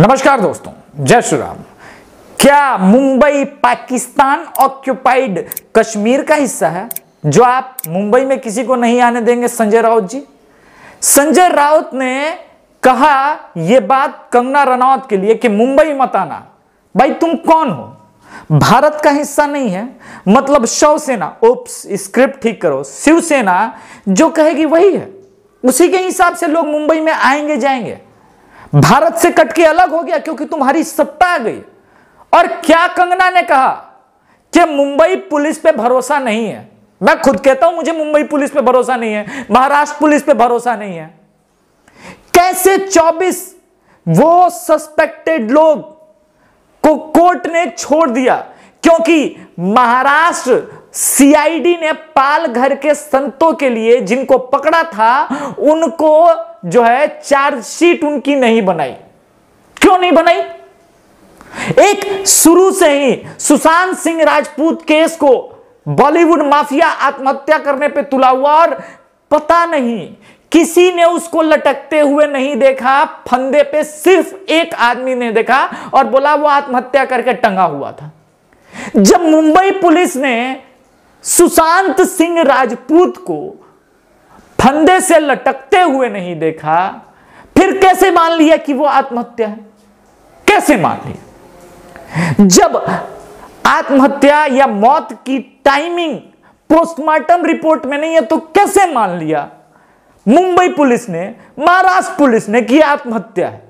नमस्कार दोस्तों जय श्री राम क्या मुंबई पाकिस्तान ऑक्यूपाइड कश्मीर का हिस्सा है जो आप मुंबई में किसी को नहीं आने देंगे संजय राउत जी संजय राउत ने कहा यह बात कंगना रनौत के लिए कि मुंबई मत आना भाई तुम कौन हो भारत का हिस्सा नहीं है मतलब शिवसेना ओप्स स्क्रिप्ट ठीक करो शिवसेना जो कहेगी वही है उसी के हिसाब से लोग मुंबई में आएंगे जाएंगे भारत से कट के अलग हो गया क्योंकि तुम्हारी सत्ता आ गई और क्या कंगना ने कहा कि मुंबई पुलिस पे भरोसा नहीं है मैं खुद कहता हूं मुझे मुंबई पुलिस पे भरोसा नहीं है महाराष्ट्र पुलिस पे भरोसा नहीं है कैसे 24 वो सस्पेक्टेड लोग को कोर्ट ने छोड़ दिया क्योंकि महाराष्ट्र सीआईडी ने पाल घर के संतों के लिए जिनको पकड़ा था उनको जो है चार्जशीट उनकी नहीं बनाई क्यों नहीं बनाई एक शुरू से ही सुशांत सिंह राजपूत केस को बॉलीवुड माफिया आत्महत्या करने पे तुला हुआ और पता नहीं किसी ने उसको लटकते हुए नहीं देखा फंदे पे सिर्फ एक आदमी ने देखा और बोला वो आत्महत्या करके टंगा हुआ था जब मुंबई पुलिस ने सुशांत सिंह राजपूत को फंदे से लटकते हुए नहीं देखा फिर कैसे मान लिया कि वो आत्महत्या है कैसे मान लिया जब आत्महत्या या मौत की टाइमिंग पोस्टमार्टम रिपोर्ट में नहीं है तो कैसे मान लिया मुंबई पुलिस ने महाराष्ट्र पुलिस ने कि आत्महत्या है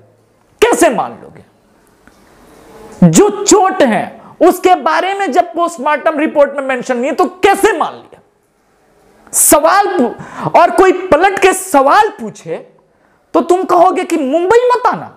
कैसे मान लोगे जो चोट है उसके बारे में जब पोस्टमार्टम रिपोर्ट में मेंशन नहीं है तो कैसे मान लिया सवाल और कोई पलट के सवाल पूछे तो तुम कहोगे कि मुंबई मत आना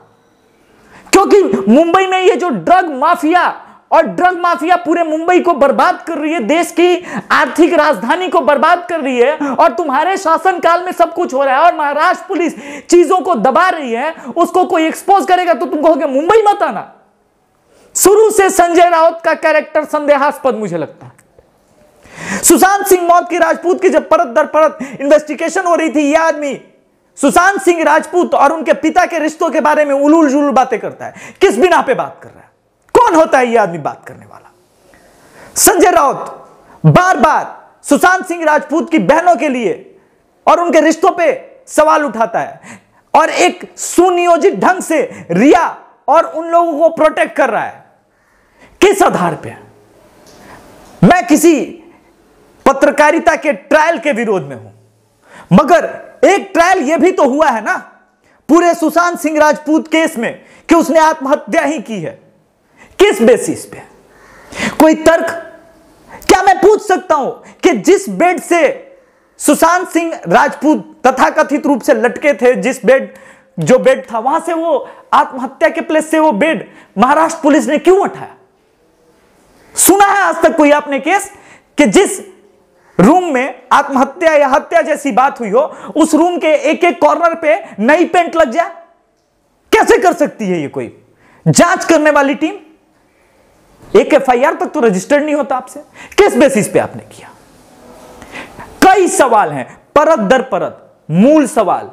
क्योंकि मुंबई में ये जो ड्रग माफिया और ड्रग माफिया पूरे मुंबई को बर्बाद कर रही है देश की आर्थिक राजधानी को बर्बाद कर रही है और तुम्हारे शासनकाल में सब कुछ हो रहा है और महाराष्ट्र पुलिस चीजों को दबा रही है उसको कोई एक्सपोज करेगा तो तुम कहोगे मुंबई मत आना शुरू से संजय राउत का कैरेक्टर संदेहास्पद मुझे लगता है सुशांत सिंह मौत की राजपूत की जब परत दर परत इन्वेस्टिगेशन हो रही थी यह आदमी सुशांत सिंह राजपूत और उनके पिता के रिश्तों के बारे में उलूल जुलूल बातें करता है किस बिना पे बात कर रहा है कौन होता है यह आदमी बात करने वाला संजय राउत बार बार सुशांत सिंह राजपूत की बहनों के लिए और उनके रिश्तों पे सवाल उठाता है और एक सुनियोजित ढंग से रिया और उन लोगों को प्रोटेक्ट कर रहा है किस आधार पे मैं किसी पत्रकारिता के ट्रायल के विरोध में हूं मगर एक ट्रायल यह भी तो हुआ है ना पूरे सुशांत सिंह राजपूत केस में कि उसने आत्महत्या ही की है किस बेसिस पे कोई तर्क क्या मैं पूछ सकता हूं कि जिस बेड से सुशांत सिंह राजपूत तथाकथित रूप से लटके थे जिस बेड जो बेड था वहां से वो आत्महत्या के प्लेस से वो बेड महाराष्ट्र पुलिस ने क्यों उठाया सुना है आज तक कोई आपने केस कि जिस रूम में आत्महत्या या हत्या जैसी बात हुई हो उस रूम के एक एक कॉर्नर पे नई पेंट लग जाए कैसे कर सकती है ये कोई जांच करने वाली टीम एक एफआईआर तक तो रजिस्टर्ड नहीं होता आपसे किस बेसिस पे आपने किया कई सवाल हैं परत दर परत मूल सवाल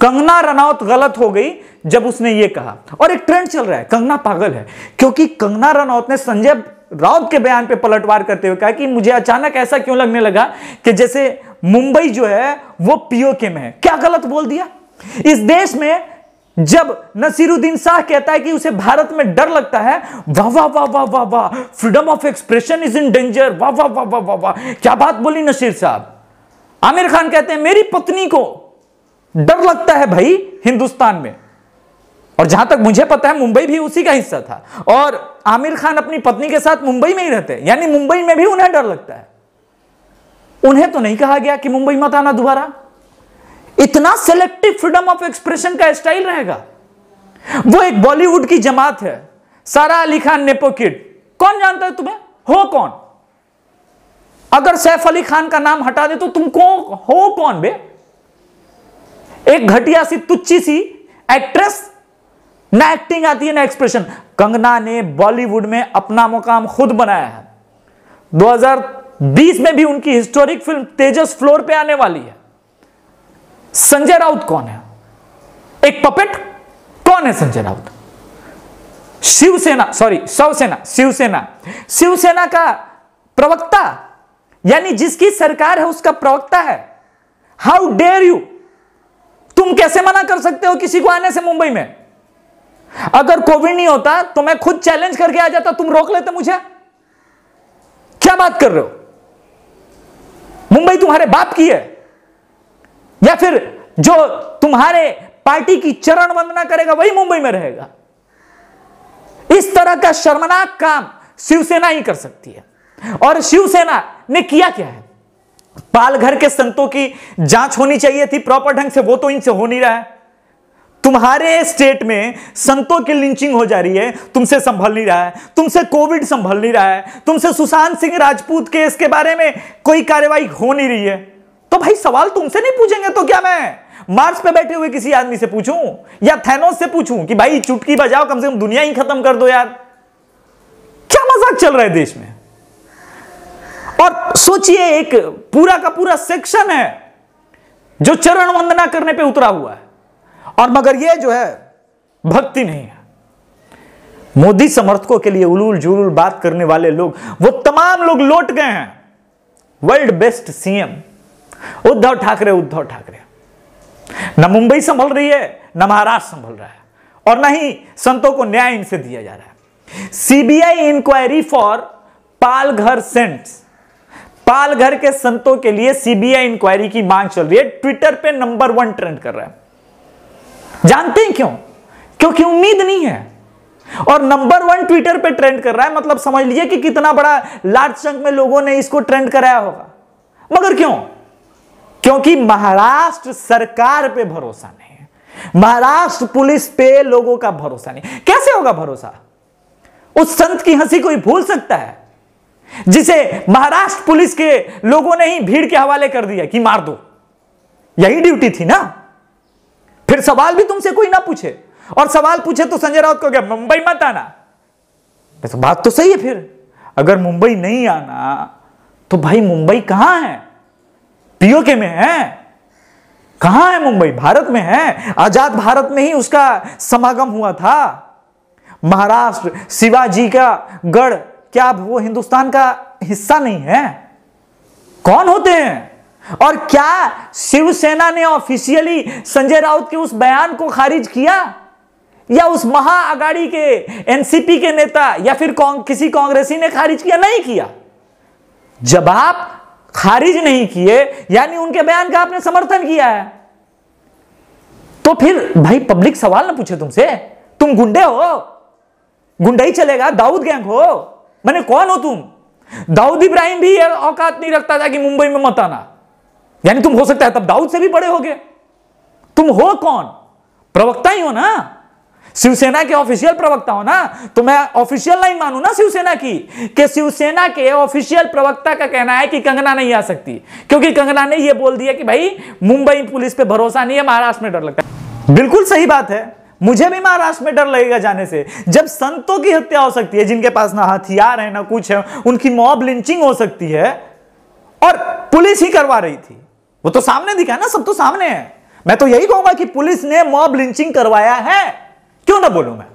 कंगना रनौत गलत हो गई जब उसने ये कहा और एक ट्रेंड चल रहा है कंगना पागल है क्योंकि कंगना रनौत ने संजय राउत के बयान पे पलटवार करते हुए कहा कि मुझे अचानक ऐसा क्यों लगने लगा कि जैसे मुंबई जो है वो पीओके में है क्या गलत बोल दिया इस देश में जब नसीरुद्दीन शाह कहता है कि उसे भारत में डर लगता है वाह वाह वाह वाह वाह वाह freedom of expression is in danger वाह वाह वाह वाह वाह वाह क्या बात बोली नसीर साहब आमिर खान कहते हैं मेरी पत्नी को डर लगता है भाई हिंदुस्तान में और जहां तक मुझे पता है मुंबई भी उसी का हिस्सा था और आमिर खान अपनी पत्नी के साथ मुंबई में ही रहते हैं यानी मुंबई में भी उन्हें डर लगता है उन्हें तो नहीं कहा गया कि मुंबई मत आना दोबारा इतना सेलेक्टिव फ्रीडम ऑफ एक्सप्रेशन का स्टाइल रहेगा वो एक बॉलीवुड की जमात है सारा अली खान नेपो किड कौन जानता है तुम्हें हो कौन अगर सैफ अली खान का नाम हटा दे तो तुम को हो कौन बे एक घटिया सी तुच्ची सी एक्ट्रेस ना एक्टिंग आती है ना एक्सप्रेशन कंगना ने बॉलीवुड में अपना मुकाम खुद बनाया है 2020 में भी उनकी हिस्टोरिक फिल्म तेजस फ्लोर पे आने वाली है संजय राउत कौन है एक पपेट कौन है संजय राउत शिवसेना सॉरी शवसेना शिवसेना शिवसेना का प्रवक्ता यानी जिसकी सरकार है उसका प्रवक्ता है हाउ डेयर यू तुम कैसे मना कर सकते हो किसी को आने से मुंबई में अगर कोविड नहीं होता तो मैं खुद चैलेंज करके आ जाता तुम रोक लेते मुझे क्या बात कर रहे हो मुंबई तुम्हारे बाप की है या फिर जो तुम्हारे पार्टी की चरण वंदना करेगा वही मुंबई में रहेगा इस तरह का शर्मनाक काम शिवसेना ही कर सकती है और शिवसेना ने किया क्या है पालघर के संतों की जांच होनी चाहिए थी प्रॉपर ढंग से वो तो इनसे हो नहीं रहा है तुम्हारे स्टेट में संतों की लिंचिंग हो जा रही है तुमसे संभल नहीं रहा है तुमसे कोविड संभल नहीं रहा है तुमसे सुशांत सिंह राजपूत केस के बारे में कोई कार्रवाई हो नहीं रही है तो भाई सवाल तुमसे नहीं पूछेंगे तो क्या मैं मार्स पे बैठे हुए किसी आदमी से पूछूं या थैनोस से पूछूं कि भाई चुटकी बजाओ कम से कम दुनिया ही खत्म कर दो यार क्या मजाक चल रहा है देश में और सोचिए एक पूरा का पूरा सेक्शन है जो चरण वंदना करने पे उतरा हुआ है और मगर ये जो है भक्ति नहीं है मोदी समर्थकों के लिए उलूल जुलूल बात करने वाले लोग वो तमाम लोग लौट गए हैं world best CM Uddhav Thackeray Uddhav Thackeray न मुंबई संभल रही है न महाराष्ट्र संभल रहा है और न ही संतों को न्याय इनसे दिया जा रहा है CBI inquiry for Palghar saints Palghar के संतों के लिए सीबीआई इंक्वायरी की मांग चल रही है ट्विटर पे नंबर वन ट्रेंड कर रहा है जानते हैं क्यों क्योंकि उम्मीद नहीं है और नंबर वन ट्विटर पे ट्रेंड कर रहा है मतलब समझ लीजिए कि कितना बड़ा लार्ज चंक में लोगों ने इसको ट्रेंड कराया होगा मगर क्यों क्योंकि महाराष्ट्र सरकार पे भरोसा नहीं है महाराष्ट्र पुलिस पे लोगों का भरोसा नहीं कैसे होगा भरोसा उस संत की हंसी कोई भूल सकता है जिसे महाराष्ट्र पुलिस के लोगों ने ही भीड़ के हवाले कर दिया कि मार दो यही ड्यूटी थी ना फिर सवाल भी तुमसे कोई ना पूछे और सवाल पूछे तो संजय राउत को क्या मुंबई मत आना तो बात तो सही है फिर अगर मुंबई नहीं आना तो भाई मुंबई कहां है पीओके में है कहां है मुंबई भारत में है आजाद भारत में ही उसका समागम हुआ था महाराष्ट्र शिवाजी का गढ़ क्या वो हिंदुस्तान का हिस्सा नहीं है कौन होते हैं और क्या शिवसेना ने ऑफिशियली संजय राउत के उस बयान को खारिज किया या उस महा अगाड़ी के एनसीपी के नेता या फिर किसी कांग्रेसी ने खारिज किया नहीं किया जब आप खारिज नहीं किए यानी उनके बयान का आपने समर्थन किया है तो फिर भाई पब्लिक सवाल ना पूछे तुमसे तुम गुंडे हो गुंडा ही चलेगा दाऊद गैंग हो मैंने कौन हो तुम दाऊद इब्राहिम भी औकात नहीं रखता था कि मुंबई में मत आना यानी तुम हो सकता है तब दाऊद से भी बड़े हो गए तुम हो कौन प्रवक्ता ही हो ना शिवसेना के ऑफिशियल प्रवक्ता हो ना तो मैं ऑफिशियल लाइन मानू ना शिवसेना की कि शिवसेना के ऑफिशियल प्रवक्ता का कहना है कि कंगना नहीं आ सकती क्योंकि कंगना ने यह बोल दिया कि भाई मुंबई पुलिस पे भरोसा नहीं है महाराष्ट्र में डर लगता है बिल्कुल सही बात है मुझे भी महाराष्ट्र में डर लगेगा जाने से जब संतों की हत्या हो सकती है जिनके पास ना हथियार है ना कुछ है उनकी मॉब लिंचिंग हो सकती है और पुलिस ही करवा रही थी वो तो सामने दिखा ना सब तो सामने है मैं तो यही कहूंगा कि पुलिस ने मॉब लिंचिंग करवाया है क्यों ना बोलू मैं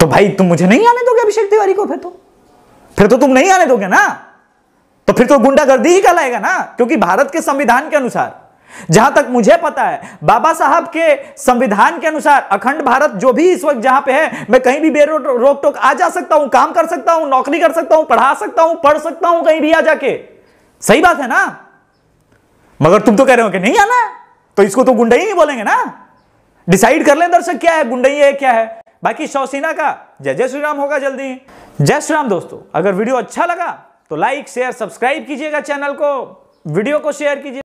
तो भाई तुम मुझे नहीं आने दोगे अभिषेक तिवारी को फिर तो फिर तो तुम नहीं आने दोगे ना तो फिर तो गुंडागर्दी ही कहलाएगा ना क्योंकि भारत के संविधान के अनुसार जहां तक मुझे पता है बाबा साहब के संविधान के अनुसार अखंड भारत जो भी इस वक्त जहां पे है मैं कहीं भी बेरो रोक टोक आ जा सकता हूं काम कर सकता हूं नौकरी कर सकता हूं पढ़ा सकता हूं पढ़ सकता हूं कहीं भी आ जाके सही बात है ना मगर तुम तो कह रहे हो कि नहीं आना तो इसको तो गुंडई ही बोलेंगे ना डिसाइड कर लें दर्शक क्या है गुंडई है क्या है बाकी शौसीना का जय जय श्री राम होगा जल्दी जय श्री राम दोस्तों अगर वीडियो अच्छा लगा तो लाइक शेयर सब्सक्राइब कीजिएगा चैनल को वीडियो को शेयर कीजिए